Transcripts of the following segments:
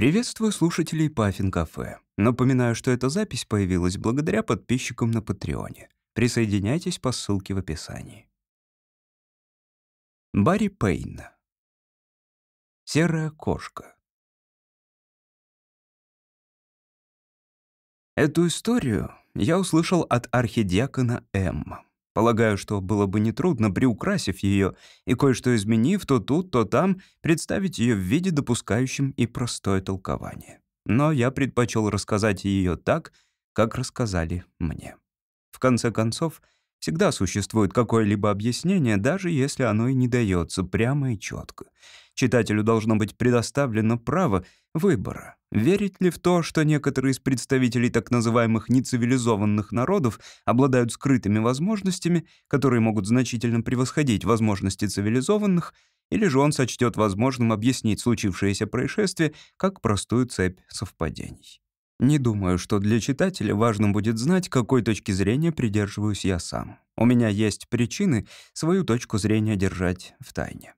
Приветствую слушателей Паффин Кафе. Напоминаю, что эта запись появилась благодаря подписчикам на Патреоне. Присоединяйтесь по ссылке в описании. Барри Пейн. Серая кошка. Эту историю я услышал от архидиакона Эмма. Полагаю, что было бы нетрудно, приукрасив ее и кое-что изменив то тут, то там, представить ее в виде допускающем и простое толкование. Но я предпочел рассказать ее так, как рассказали мне. В конце концов, всегда существует какое-либо объяснение, даже если оно и не дается прямо и четко. Читателю должно быть предоставлено право выбора, Верить ли в то, что некоторые из представителей так называемых нецивилизованных народов обладают скрытыми возможностями, которые могут значительно превосходить возможности цивилизованных, или же он сочтет возможным объяснить случившееся происшествие как простую цепь совпадений? Не думаю, что для читателя важно будет знать, какой точки зрения придерживаюсь я сам. У меня есть причины свою точку зрения держать в тайне.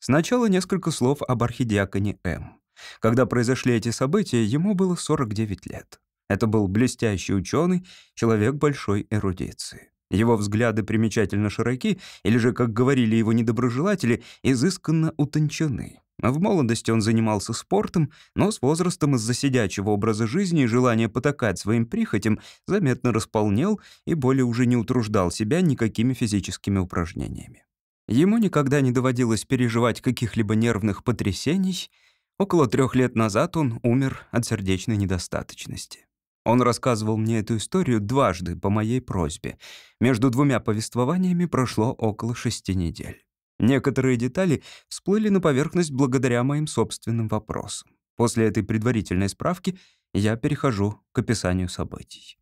Сначала несколько слов об архидиаконе М. Когда произошли эти события, ему было 49 лет. Это был блестящий ученый, человек большой эрудиции. Его взгляды примечательно широки, или же, как говорили его недоброжелатели, изысканно утончены. В молодости он занимался спортом, но с возрастом из-за сидячего образа жизни и желания потакать своим прихотям заметно располнел и более уже не утруждал себя никакими физическими упражнениями. Ему никогда не доводилось переживать каких-либо нервных потрясений — Около трех лет назад он умер от сердечной недостаточности. Он рассказывал мне эту историю дважды по моей просьбе. Между двумя повествованиями прошло около шести недель. Некоторые детали всплыли на поверхность благодаря моим собственным вопросам. После этой предварительной справки я перехожу к описанию событий.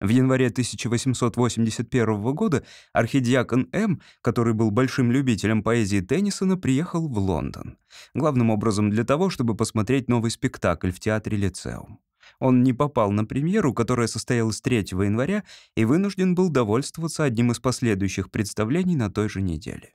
В январе 1881 года архидиакон М., который был большим любителем поэзии Теннисона, приехал в Лондон. Главным образом для того, чтобы посмотреть новый спектакль в театре «Лицеум». Он не попал на премьеру, которая состоялась 3 января, и вынужден был довольствоваться одним из последующих представлений на той же неделе.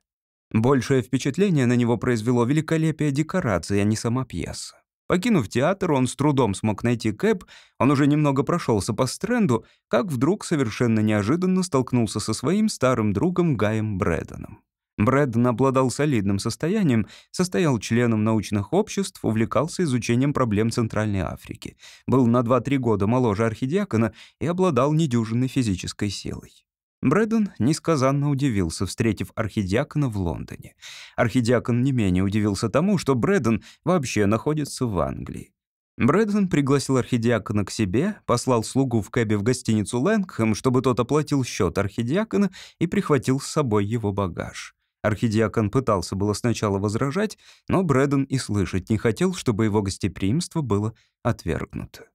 Большее впечатление на него произвело великолепие декорации, а не сама пьеса. Покинув театр, он с трудом смог найти Кэп, он уже немного прошелся по стренду, как вдруг совершенно неожиданно столкнулся со своим старым другом Гаем Брэдоном. Брэддон обладал солидным состоянием, состоял членом научных обществ, увлекался изучением проблем Центральной Африки, был на 2-3 года моложе архидиакона и обладал недюжинной физической силой. Брэддон несказанно удивился, встретив архидиакона в Лондоне. Архидиакон не менее удивился тому, что Брэддон вообще находится в Англии. Брэддон пригласил архидиакона к себе, послал слугу в кэбе в гостиницу Лэнгхэм, чтобы тот оплатил счет архидиакона и прихватил с собой его багаж. Архидиакон пытался было сначала возражать, но Брэддон и слышать не хотел, чтобы его гостеприимство было отвергнуто.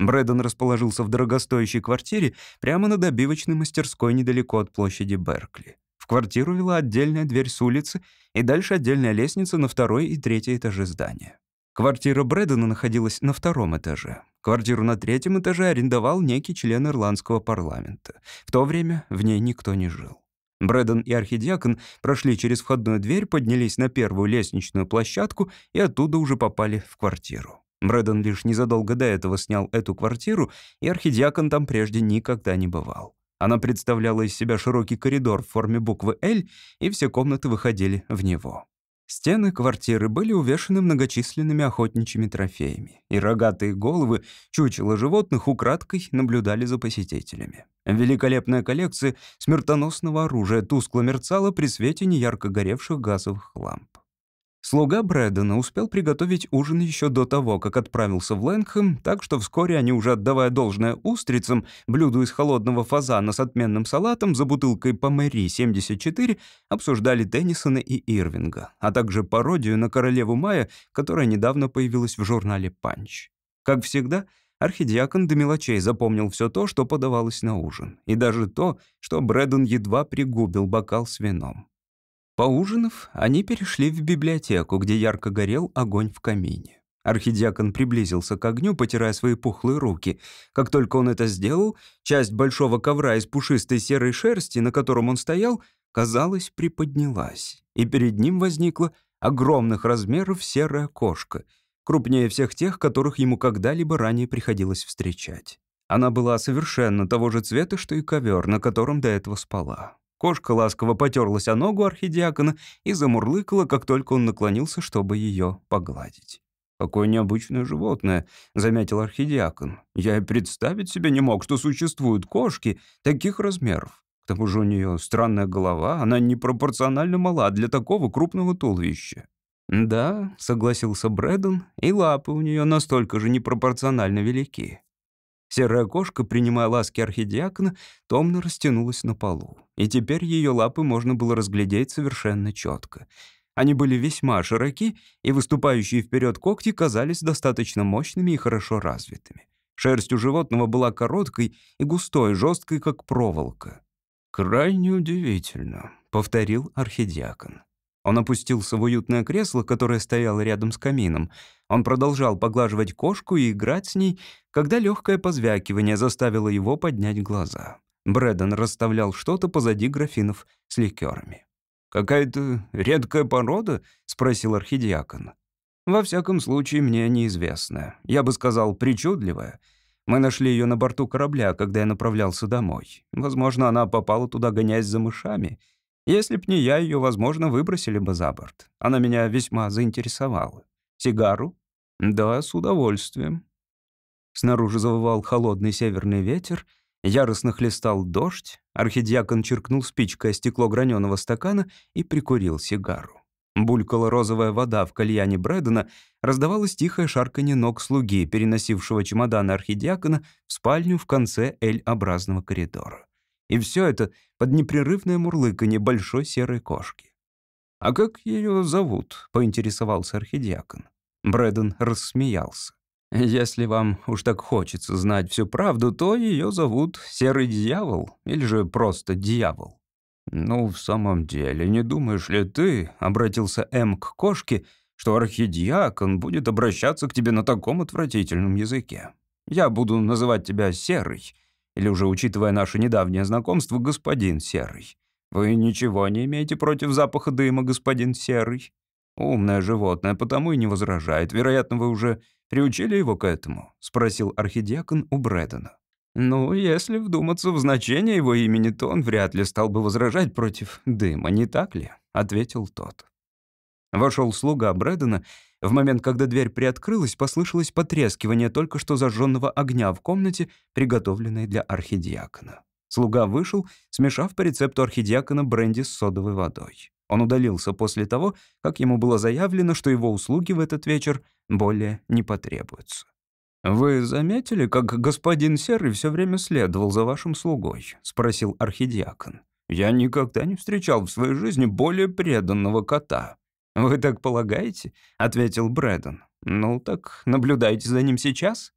Брэддон расположился в дорогостоящей квартире прямо над обивочной мастерской недалеко от площади Беркли. В квартиру вела отдельная дверь с улицы и дальше отдельная лестница на второй и третий этаже здания. Квартира Брэддона находилась на втором этаже. Квартиру на третьем этаже арендовал некий член ирландского парламента. В то время в ней никто не жил. Брэддон и архидиакон прошли через входную дверь, поднялись на первую лестничную площадку и оттуда уже попали в квартиру. Брэдон лишь незадолго до этого снял эту квартиру, и архидиакон там прежде никогда не бывал. Она представляла из себя широкий коридор в форме буквы «Л», и все комнаты выходили в него. Стены квартиры были увешаны многочисленными охотничьими трофеями, и рогатые головы, чучела животных украдкой наблюдали за посетителями. Великолепная коллекция смертоносного оружия тускло мерцала при свете неярко горевших газовых ламп. Слуга Брэдена успел приготовить ужин еще до того, как отправился в Лэнгхэм, так что вскоре они, уже отдавая должное устрицам, блюду из холодного фазана с отменным салатом за бутылкой Помери 74, обсуждали Теннисона и Ирвинга, а также пародию на «Королеву Мая», которая недавно появилась в журнале «Панч». Как всегда, архидиакон до мелочей запомнил все то, что подавалось на ужин, и даже то, что Брэден едва пригубил бокал с вином. Поужинав, они перешли в библиотеку, где ярко горел огонь в камине. Архидиакон приблизился к огню, потирая свои пухлые руки. Как только он это сделал, часть большого ковра из пушистой серой шерсти, на котором он стоял, казалось, приподнялась, и перед ним возникла огромных размеров серая кошка, крупнее всех тех, которых ему когда-либо ранее приходилось встречать. Она была совершенно того же цвета, что и ковер, на котором до этого спала. Кошка ласково потерлась о ногу архидиакона и замурлыкала, как только он наклонился, чтобы ее погладить. «Какое необычное животное», — заметил архидиакон. «Я и представить себе не мог, что существуют кошки таких размеров. К тому же у нее странная голова, она непропорционально мала для такого крупного туловища». «Да», — согласился Брэддон, — «и лапы у нее настолько же непропорционально велики. Серая кошка, принимая ласки архидиакона, томно растянулась на полу. И теперь ее лапы можно было разглядеть совершенно четко. Они были весьма широки, и выступающие вперед когти казались достаточно мощными и хорошо развитыми. Шерсть у животного была короткой и густой, жесткой, как проволока. «Крайне удивительно», — повторил архидиакон. Он опустился в уютное кресло, которое стояло рядом с камином — он продолжал поглаживать кошку и играть с ней, когда легкое позвякивание заставило его поднять глаза. Брэдден расставлял что-то позади графинов с ликерами. «Какая-то редкая порода?» — спросил архидиакон. «Во всяком случае, мне неизвестно. Я бы сказал, причудливая. Мы нашли ее на борту корабля, когда я направлялся домой. Возможно, она попала туда, гонясь за мышами. Если б не я, ее, возможно, выбросили бы за борт. Она меня весьма заинтересовала. Сигару?» «Да, с удовольствием». Снаружи завывал холодный северный ветер, яростно хлестал дождь, архидиакон черкнул спичкой о стекло граненого стакана и прикурил сигару. Булькала розовая вода в кальяне Брэдена, раздавалось тихое шарканье ног слуги, переносившего чемоданы архидиакона в спальню в конце L-образного коридора. И все это под непрерывное мурлыканье большой серой кошки. «А как ее зовут?» — поинтересовался архидиакон. Брэдден рассмеялся. «Если вам уж так хочется знать всю правду, то ее зовут Серый Дьявол или же просто Дьявол». «Ну, в самом деле, не думаешь ли ты, — обратился М к кошке, — что архидиакон будет обращаться к тебе на таком отвратительном языке? Я буду называть тебя Серый, или уже, учитывая наше недавнее знакомство, господин Серый. Вы ничего не имеете против запаха дыма, господин Серый?» «Умное животное, потому и не возражает. Вероятно, вы уже приучили его к этому?» — спросил архидиакон у Брэдена. «Ну, если вдуматься в значение его имени, то он вряд ли стал бы возражать против дыма, не так ли?» — ответил тот. Вошел слуга Брэдена. В момент, когда дверь приоткрылась, послышалось потрескивание только что зажженного огня в комнате, приготовленной для архидиакона. Слуга вышел, смешав по рецепту архидиакона бренди с содовой водой. Он удалился после того, как ему было заявлено, что его услуги в этот вечер более не потребуются. «Вы заметили, как господин Серый все время следовал за вашим слугой?» — спросил архидиакон. «Я никогда не встречал в своей жизни более преданного кота». «Вы так полагаете?» — ответил Брэдон. «Ну так наблюдайте за ним сейчас».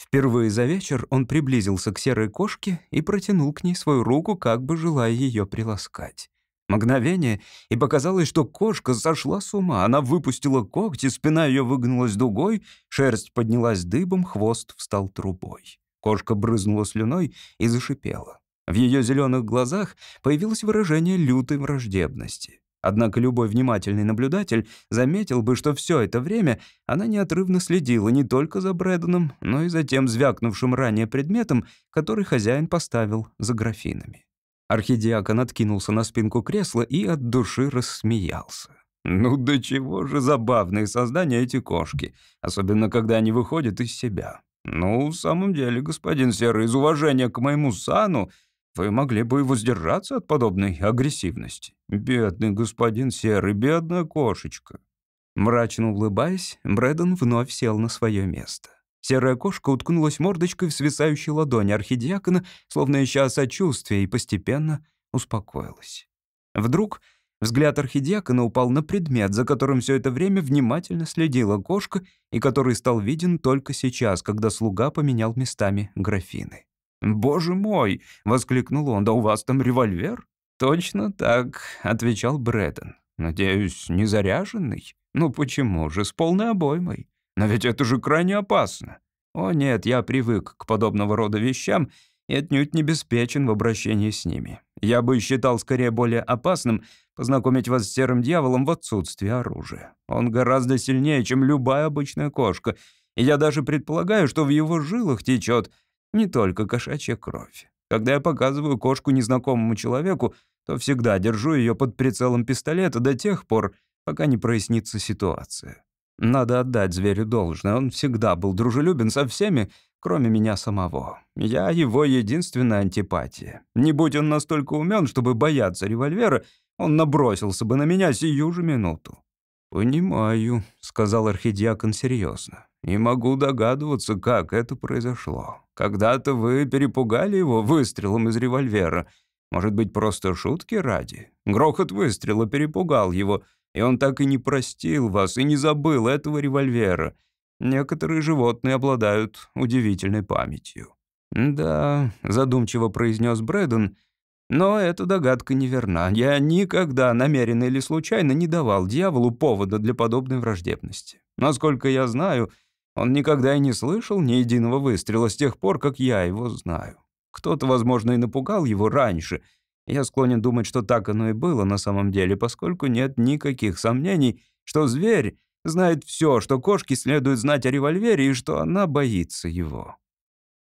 Впервые за вечер он приблизился к серой кошке и протянул к ней свою руку, как бы желая ее приласкать. Мгновение, и показалось, что кошка сошла с ума. Она выпустила когти, спина ее выгнулась дугой, шерсть поднялась дыбом, хвост встал трубой. Кошка брызнула слюной и зашипела. В ее зеленых глазах появилось выражение лютой враждебности. Однако любой внимательный наблюдатель заметил бы, что все это время она неотрывно следила не только за Брэдоном, но и за тем звякнувшим ранее предметом, который хозяин поставил за графинами. Архидиакон откинулся на спинку кресла и от души рассмеялся. «Ну до чего же забавные создания эти кошки, особенно когда они выходят из себя. Ну, в самом деле, господин Серый, из уважения к моему сану, вы могли бы и воздержаться от подобной агрессивности. Бедный господин Серый, бедная кошечка». Мрачно улыбаясь, Брэдон вновь сел на свое место. Серая кошка уткнулась мордочкой в свисающей ладони архидиакона, словно ища сочувствия, и постепенно успокоилась. Вдруг взгляд архидиакона упал на предмет, за которым все это время внимательно следила кошка и который стал виден только сейчас, когда слуга поменял местами графины. «Боже мой!» — воскликнул он. «Да у вас там револьвер?» «Точно так», — отвечал Брэдден. «Надеюсь, не заряженный?» «Ну почему же, с полной обоймой?» Но ведь это же крайне опасно. О нет, я привык к подобного рода вещам и отнюдь не беспечен в обращении с ними. Я бы считал скорее более опасным познакомить вас с серым дьяволом в отсутствии оружия. Он гораздо сильнее, чем любая обычная кошка, и я даже предполагаю, что в его жилах течет не только кошачья кровь. Когда я показываю кошку незнакомому человеку, то всегда держу ее под прицелом пистолета до тех пор, пока не прояснится ситуация. Надо отдать зверю должное, он всегда был дружелюбен со всеми, кроме меня самого. Я его единственная антипатия. Не будь он настолько умен, чтобы бояться револьвера, он набросился бы на меня сию же минуту. «Понимаю», — сказал архидиакон серьезно. «Не могу догадываться, как это произошло. Когда-то вы перепугали его выстрелом из револьвера. Может быть, просто шутки ради? Грохот выстрела перепугал его и он так и не простил вас и не забыл этого револьвера. Некоторые животные обладают удивительной памятью». «Да», — задумчиво произнес Брэдден, «но эта догадка неверна. Я никогда, намеренно или случайно, не давал дьяволу повода для подобной враждебности. Насколько я знаю, он никогда и не слышал ни единого выстрела с тех пор, как я его знаю. Кто-то, возможно, и напугал его раньше — я склонен думать, что так оно и было на самом деле, поскольку нет никаких сомнений, что зверь знает все, что кошке следует знать о револьвере и что она боится его.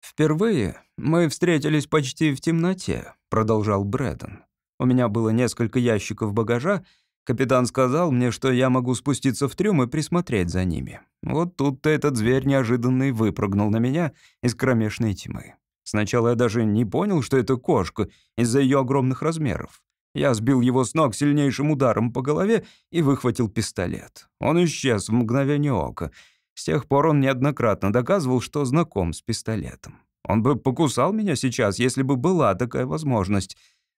«Впервые мы встретились почти в темноте», — продолжал Брэдден. «У меня было несколько ящиков багажа. Капитан сказал мне, что я могу спуститься в трюм и присмотреть за ними. Вот тут-то этот зверь неожиданно выпрыгнул на меня из кромешной тьмы. Сначала я даже не понял, что это кошка из-за ее огромных размеров. Я сбил его с ног сильнейшим ударом по голове и выхватил пистолет. Он исчез в мгновение ока. С тех пор он неоднократно доказывал, что знаком с пистолетом. Он бы покусал меня сейчас, если бы была такая возможность.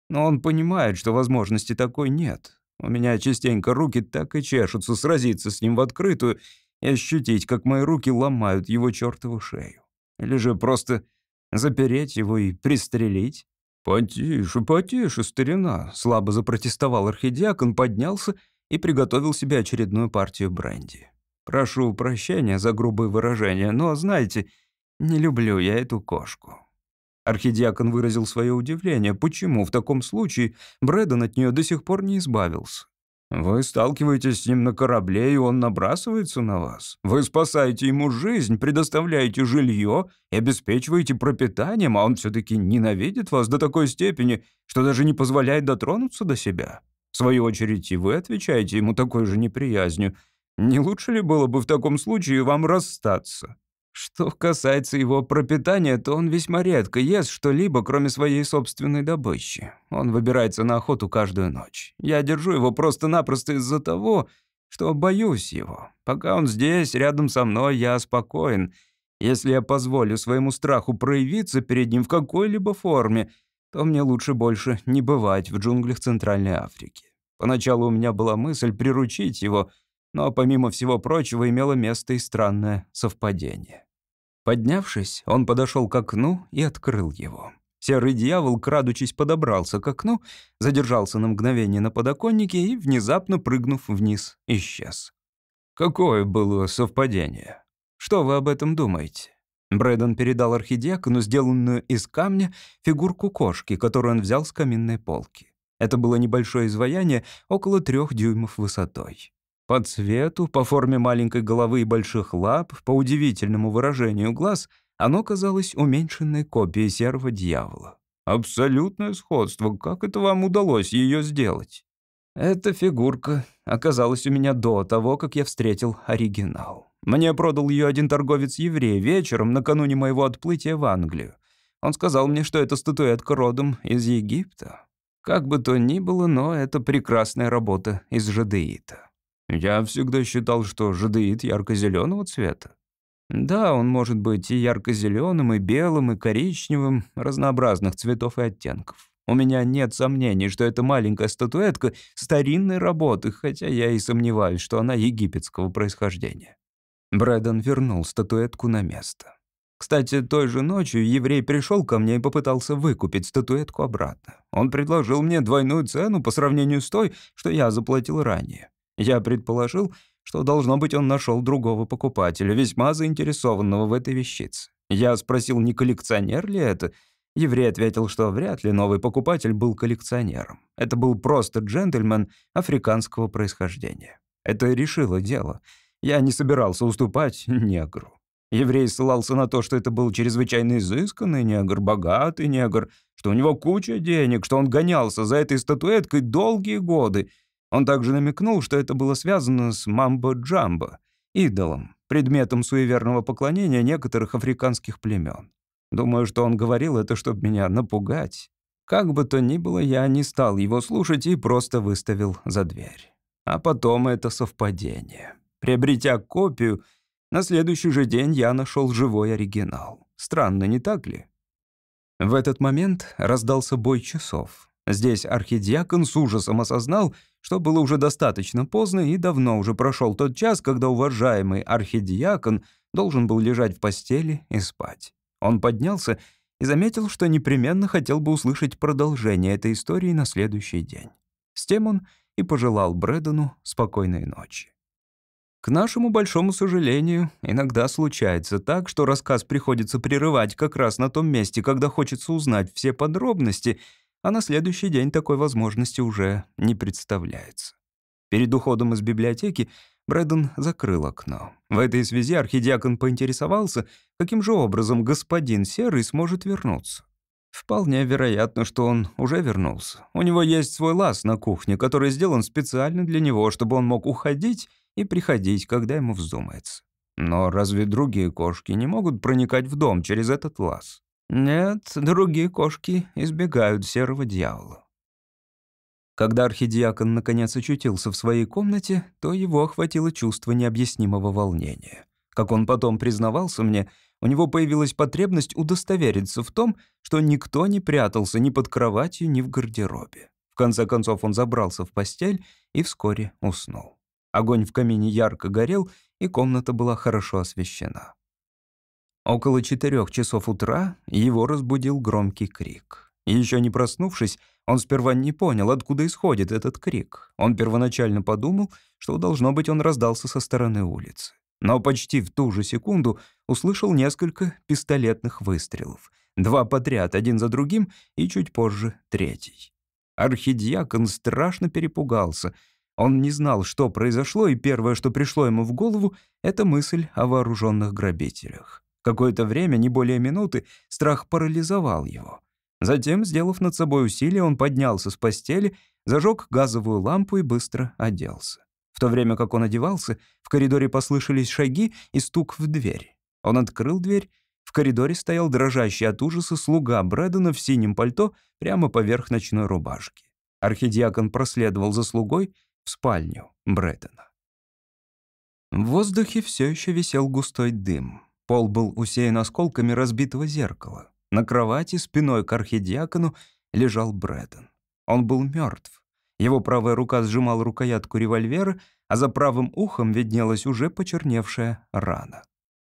Но он понимает, что возможности такой нет. У меня частенько руки так и чешутся сразиться с ним в открытую и ощутить, как мои руки ломают его чертову шею. Или же просто Запереть его и пристрелить?» «Потише, потише, старина!» — слабо запротестовал архидиакон, поднялся и приготовил себе очередную партию бренди. «Прошу прощения за грубые выражения, но, знаете, не люблю я эту кошку». Архидиакон выразил свое удивление, почему в таком случае Брэдон от нее до сих пор не избавился. Вы сталкиваетесь с ним на корабле, и он набрасывается на вас. Вы спасаете ему жизнь, предоставляете жилье и обеспечиваете пропитанием, а он все-таки ненавидит вас до такой степени, что даже не позволяет дотронуться до себя. В свою очередь, и вы отвечаете ему такой же неприязнью. Не лучше ли было бы в таком случае вам расстаться? Что касается его пропитания, то он весьма редко ест что-либо, кроме своей собственной добычи. Он выбирается на охоту каждую ночь. Я держу его просто-напросто из-за того, что боюсь его. Пока он здесь, рядом со мной, я спокоен. Если я позволю своему страху проявиться перед ним в какой-либо форме, то мне лучше больше не бывать в джунглях Центральной Африки. Поначалу у меня была мысль приручить его — но, помимо всего прочего, имело место и странное совпадение. Поднявшись, он подошел к окну и открыл его. Серый дьявол, крадучись, подобрался к окну, задержался на мгновение на подоконнике и, внезапно прыгнув вниз, исчез. «Какое было совпадение? Что вы об этом думаете?» Брэдон передал архидиакону сделанную из камня фигурку кошки, которую он взял с каминной полки. Это было небольшое изваяние, около трех дюймов высотой. По цвету, по форме маленькой головы и больших лап, по удивительному выражению глаз, оно казалось уменьшенной копией серого дьявола. Абсолютное сходство. Как это вам удалось ее сделать? Эта фигурка оказалась у меня до того, как я встретил оригинал. Мне продал ее один торговец-еврей вечером накануне моего отплытия в Англию. Он сказал мне, что эта статуэтка родом из Египта. Как бы то ни было, но это прекрасная работа из жадеита. Я всегда считал, что жадеид ярко-зеленого цвета. Да, он может быть и ярко-зеленым, и белым, и коричневым, разнообразных цветов и оттенков. У меня нет сомнений, что эта маленькая статуэтка старинной работы, хотя я и сомневаюсь, что она египетского происхождения. Брэдон вернул статуэтку на место. Кстати, той же ночью еврей пришел ко мне и попытался выкупить статуэтку обратно. Он предложил мне двойную цену по сравнению с той, что я заплатил ранее. Я предположил, что, должно быть, он нашел другого покупателя, весьма заинтересованного в этой вещице. Я спросил, не коллекционер ли это. Еврей ответил, что вряд ли новый покупатель был коллекционером. Это был просто джентльмен африканского происхождения. Это решило дело. Я не собирался уступать негру. Еврей ссылался на то, что это был чрезвычайно изысканный негр, богатый негр, что у него куча денег, что он гонялся за этой статуэткой долгие годы — он также намекнул, что это было связано с мамбо-джамбо, идолом, предметом суеверного поклонения некоторых африканских племен. Думаю, что он говорил это, чтобы меня напугать. Как бы то ни было, я не стал его слушать и просто выставил за дверь. А потом это совпадение. Приобретя копию, на следующий же день я нашел живой оригинал. Странно, не так ли? В этот момент раздался бой часов. Здесь архидиакон с ужасом осознал, что было уже достаточно поздно и давно уже прошел тот час, когда уважаемый архидиакон должен был лежать в постели и спать. Он поднялся и заметил, что непременно хотел бы услышать продолжение этой истории на следующий день. С тем он и пожелал Брэдону спокойной ночи. К нашему большому сожалению, иногда случается так, что рассказ приходится прерывать как раз на том месте, когда хочется узнать все подробности — а на следующий день такой возможности уже не представляется. Перед уходом из библиотеки Брэддон закрыл окно. В этой связи архидиакон поинтересовался, каким же образом господин Серый сможет вернуться. Вполне вероятно, что он уже вернулся. У него есть свой лаз на кухне, который сделан специально для него, чтобы он мог уходить и приходить, когда ему вздумается. Но разве другие кошки не могут проникать в дом через этот лаз? Нет, другие кошки избегают серого дьявола. Когда архидиакон наконец очутился в своей комнате, то его охватило чувство необъяснимого волнения. Как он потом признавался мне, у него появилась потребность удостовериться в том, что никто не прятался ни под кроватью, ни в гардеробе. В конце концов он забрался в постель и вскоре уснул. Огонь в камине ярко горел, и комната была хорошо освещена. Около четырех часов утра его разбудил громкий крик. Еще не проснувшись, он сперва не понял, откуда исходит этот крик. Он первоначально подумал, что, должно быть, он раздался со стороны улицы. Но почти в ту же секунду услышал несколько пистолетных выстрелов. Два подряд, один за другим, и чуть позже третий. Архидиакон страшно перепугался. Он не знал, что произошло, и первое, что пришло ему в голову, — это мысль о вооруженных грабителях. Какое-то время, не более минуты, страх парализовал его. Затем, сделав над собой усилие, он поднялся с постели, зажег газовую лампу и быстро оделся. В то время как он одевался, в коридоре послышались шаги и стук в дверь. Он открыл дверь. В коридоре стоял дрожащий от ужаса слуга Брэдена в синем пальто прямо поверх ночной рубашки. Архидиакон проследовал за слугой в спальню Брэдена. В воздухе все еще висел густой дым. Пол был усеян осколками разбитого зеркала. На кровати спиной к архидиакону лежал Брэдден. Он был мертв. Его правая рука сжимала рукоятку револьвера, а за правым ухом виднелась уже почерневшая рана.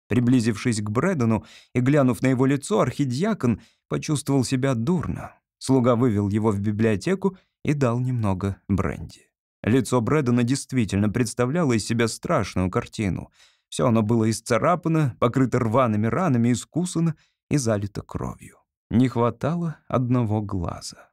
Приблизившись к Брэддену и глянув на его лицо, архидиакон почувствовал себя дурно. Слуга вывел его в библиотеку и дал немного бренди. Лицо Брэддена действительно представляло из себя страшную картину — все оно было исцарапано, покрыто рваными ранами, искусано и залито кровью. Не хватало одного глаза.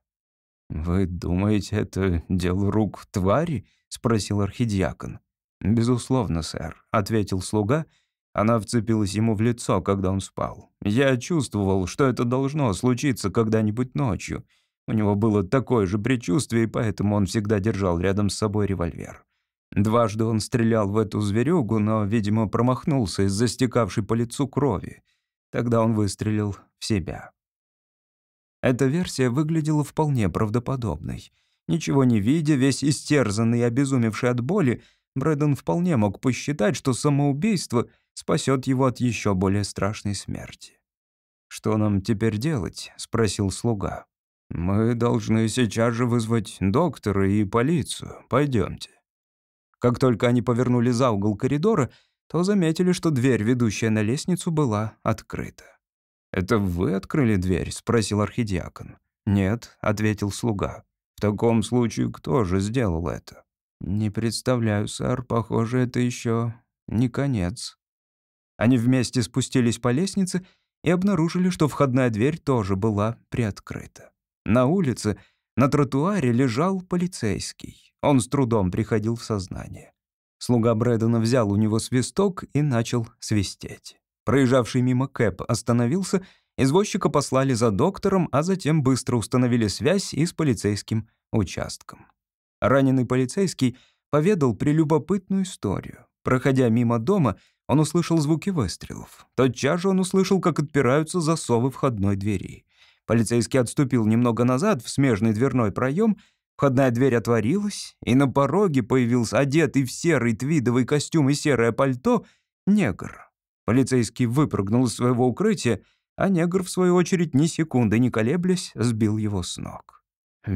«Вы думаете, это дело рук твари?» — спросил архидиакон. «Безусловно, сэр», — ответил слуга. Она вцепилась ему в лицо, когда он спал. «Я чувствовал, что это должно случиться когда-нибудь ночью. У него было такое же предчувствие, и поэтому он всегда держал рядом с собой револьвер. Дважды он стрелял в эту зверюгу, но, видимо, промахнулся из-за стекавшей по лицу крови. Тогда он выстрелил в себя. Эта версия выглядела вполне правдоподобной. Ничего не видя, весь истерзанный и обезумевший от боли, Брэдден вполне мог посчитать, что самоубийство спасет его от еще более страшной смерти. «Что нам теперь делать?» — спросил слуга. «Мы должны сейчас же вызвать доктора и полицию. Пойдемте». Как только они повернули за угол коридора, то заметили, что дверь, ведущая на лестницу, была открыта. «Это вы открыли дверь?» — спросил архидиакон. «Нет», — ответил слуга. «В таком случае кто же сделал это?» «Не представляю, сэр, похоже, это еще не конец». Они вместе спустились по лестнице и обнаружили, что входная дверь тоже была приоткрыта. На улице, на тротуаре лежал полицейский. Он с трудом приходил в сознание. Слуга Брэдена взял у него свисток и начал свистеть. Проезжавший мимо Кэп остановился, извозчика послали за доктором, а затем быстро установили связь и с полицейским участком. Раненый полицейский поведал прелюбопытную историю. Проходя мимо дома, он услышал звуки выстрелов. Тотчас же он услышал, как отпираются засовы входной двери. Полицейский отступил немного назад в смежный дверной проем Входная дверь отворилась, и на пороге появился одетый в серый твидовый костюм и серое пальто негр. Полицейский выпрыгнул из своего укрытия, а негр, в свою очередь, ни секунды не колеблясь, сбил его с ног.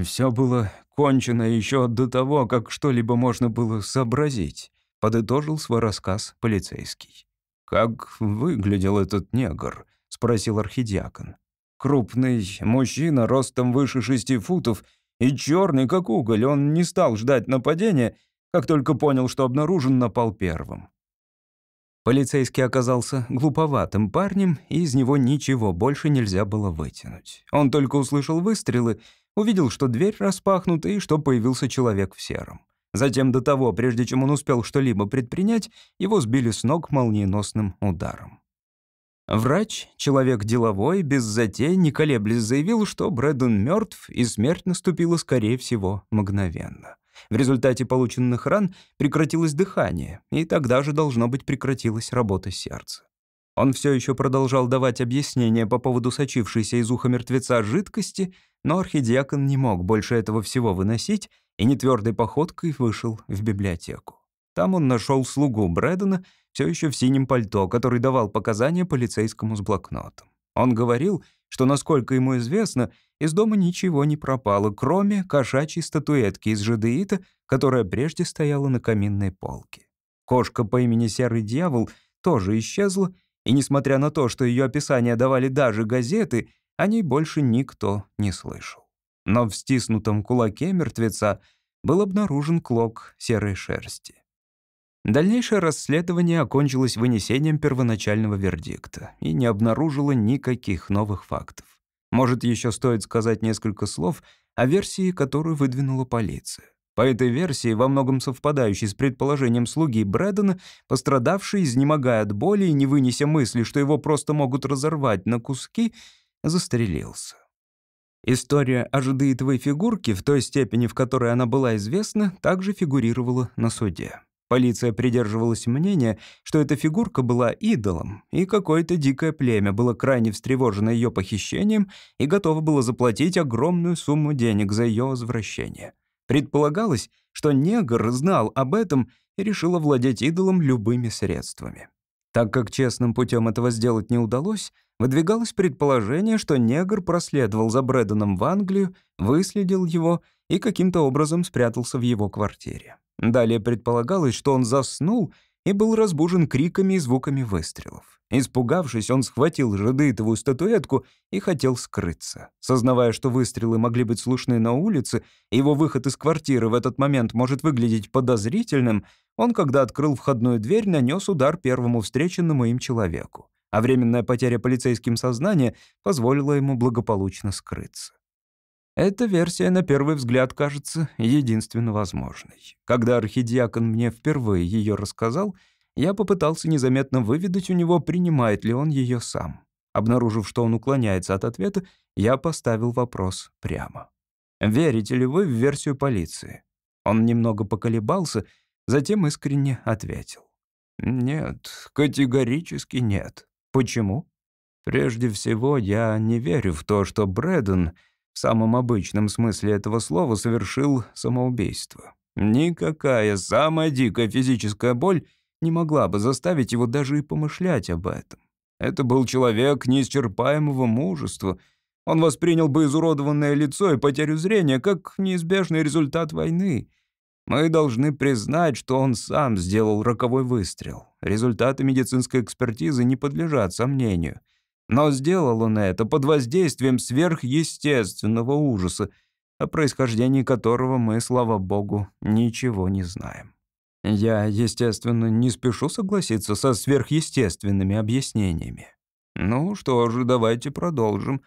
Все было кончено еще до того, как что-либо можно было сообразить, подытожил свой рассказ полицейский. «Как выглядел этот негр?» — спросил архидиакон. «Крупный мужчина, ростом выше шести футов, и черный, как уголь, он не стал ждать нападения, как только понял, что обнаружен, напал первым. Полицейский оказался глуповатым парнем, и из него ничего больше нельзя было вытянуть. Он только услышал выстрелы, увидел, что дверь распахнута и что появился человек в сером. Затем до того, прежде чем он успел что-либо предпринять, его сбили с ног молниеносным ударом. Врач, человек деловой, без затей, не колеблясь, заявил, что Брэддон мертв, и смерть наступила, скорее всего, мгновенно. В результате полученных ран прекратилось дыхание, и тогда же, должно быть, прекратилась работа сердца. Он все еще продолжал давать объяснения по поводу сочившейся из уха мертвеца жидкости, но архидиакон не мог больше этого всего выносить и нетвердой походкой вышел в библиотеку. Там он нашел слугу Брэдена, все еще в синем пальто, который давал показания полицейскому с блокнотом. Он говорил, что, насколько ему известно, из дома ничего не пропало, кроме кошачьей статуэтки из жадеита, которая прежде стояла на каминной полке. Кошка по имени Серый Дьявол тоже исчезла, и, несмотря на то, что ее описание давали даже газеты, о ней больше никто не слышал. Но в стиснутом кулаке мертвеца был обнаружен клок серой шерсти. Дальнейшее расследование окончилось вынесением первоначального вердикта и не обнаружило никаких новых фактов. Может, еще стоит сказать несколько слов о версии, которую выдвинула полиция. По этой версии, во многом совпадающей с предположением слуги Брэдена, пострадавший, изнемогая от боли и не вынеся мысли, что его просто могут разорвать на куски, застрелился. История о жидеитовой фигурке в той степени, в которой она была известна, также фигурировала на суде. Полиция придерживалась мнения, что эта фигурка была идолом, и какое-то дикое племя было крайне встревожено ее похищением и готово было заплатить огромную сумму денег за ее возвращение. Предполагалось, что негр знал об этом и решил овладеть идолом любыми средствами. Так как честным путем этого сделать не удалось, выдвигалось предположение, что негр проследовал за Брэдоном в Англию, выследил его и каким-то образом спрятался в его квартире. Далее предполагалось, что он заснул и был разбужен криками и звуками выстрелов. Испугавшись, он схватил жадытовую статуэтку и хотел скрыться. Сознавая, что выстрелы могли быть слышны на улице, и его выход из квартиры в этот момент может выглядеть подозрительным, он, когда открыл входную дверь, нанес удар первому встреченному им человеку а временная потеря полицейским сознания позволила ему благополучно скрыться. Эта версия, на первый взгляд, кажется единственно возможной. Когда архидиакон мне впервые ее рассказал, я попытался незаметно выведать у него, принимает ли он ее сам. Обнаружив, что он уклоняется от ответа, я поставил вопрос прямо. «Верите ли вы в версию полиции?» Он немного поколебался, затем искренне ответил. «Нет, категорически нет. Почему?» «Прежде всего, я не верю в то, что Брэдден...» в самом обычном смысле этого слова совершил самоубийство. Никакая самая дикая физическая боль не могла бы заставить его даже и помышлять об этом. Это был человек неисчерпаемого мужества. Он воспринял бы изуродованное лицо и потерю зрения как неизбежный результат войны. Мы должны признать, что он сам сделал роковой выстрел. Результаты медицинской экспертизы не подлежат сомнению — но сделал он это под воздействием сверхъестественного ужаса, о происхождении которого мы, слава богу, ничего не знаем. Я, естественно, не спешу согласиться со сверхъестественными объяснениями. Ну что же, давайте продолжим.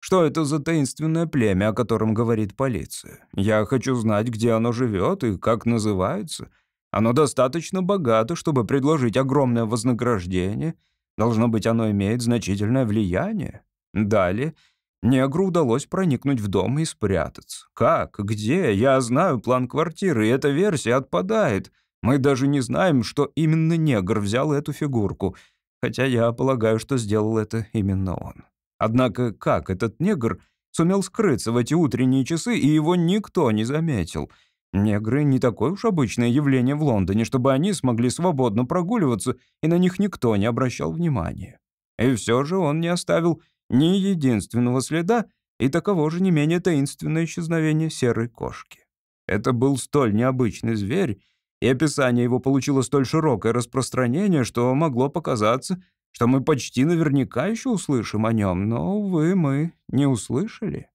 Что это за таинственное племя, о котором говорит полиция? Я хочу знать, где оно живет и как называется. Оно достаточно богато, чтобы предложить огромное вознаграждение — Должно быть, оно имеет значительное влияние. Далее. Негру удалось проникнуть в дом и спрятаться. Как? Где? Я знаю план квартиры, и эта версия отпадает. Мы даже не знаем, что именно негр взял эту фигурку. Хотя я полагаю, что сделал это именно он. Однако как этот негр сумел скрыться в эти утренние часы, и его никто не заметил — Негры — не такое уж обычное явление в Лондоне, чтобы они смогли свободно прогуливаться, и на них никто не обращал внимания. И все же он не оставил ни единственного следа, и таково же не менее таинственное исчезновение серой кошки. Это был столь необычный зверь, и описание его получило столь широкое распространение, что могло показаться, что мы почти наверняка еще услышим о нем, но, увы, мы не услышали.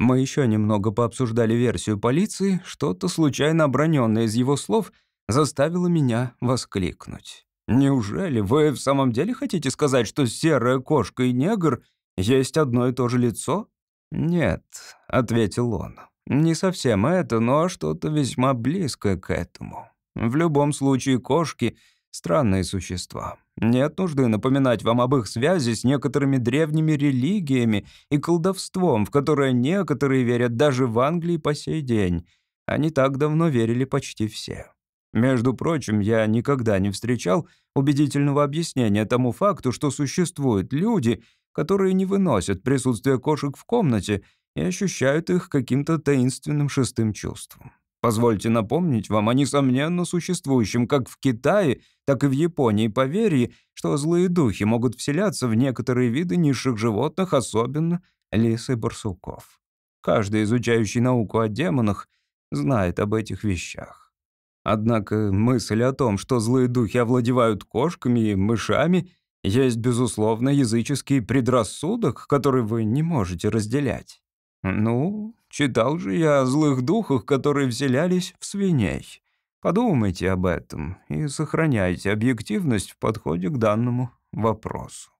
Мы еще немного пообсуждали версию полиции, что-то случайно оброненное из его слов заставило меня воскликнуть. «Неужели вы в самом деле хотите сказать, что серая кошка и негр есть одно и то же лицо?» «Нет», — ответил он, — «не совсем это, но что-то весьма близкое к этому. В любом случае кошки — Странные существа. Нет нужды напоминать вам об их связи с некоторыми древними религиями и колдовством, в которое некоторые верят даже в Англии по сей день. Они так давно верили почти все. Между прочим, я никогда не встречал убедительного объяснения тому факту, что существуют люди, которые не выносят присутствие кошек в комнате и ощущают их каким-то таинственным шестым чувством. Позвольте напомнить вам о несомненно существующем как в Китае, так и в Японии поверье, что злые духи могут вселяться в некоторые виды низших животных, особенно лис и барсуков. Каждый, изучающий науку о демонах, знает об этих вещах. Однако мысль о том, что злые духи овладевают кошками и мышами, есть, безусловно, языческий предрассудок, который вы не можете разделять. Ну, читал же я о злых духах, которые вселялись в свиней. Подумайте об этом и сохраняйте объективность в подходе к данному вопросу.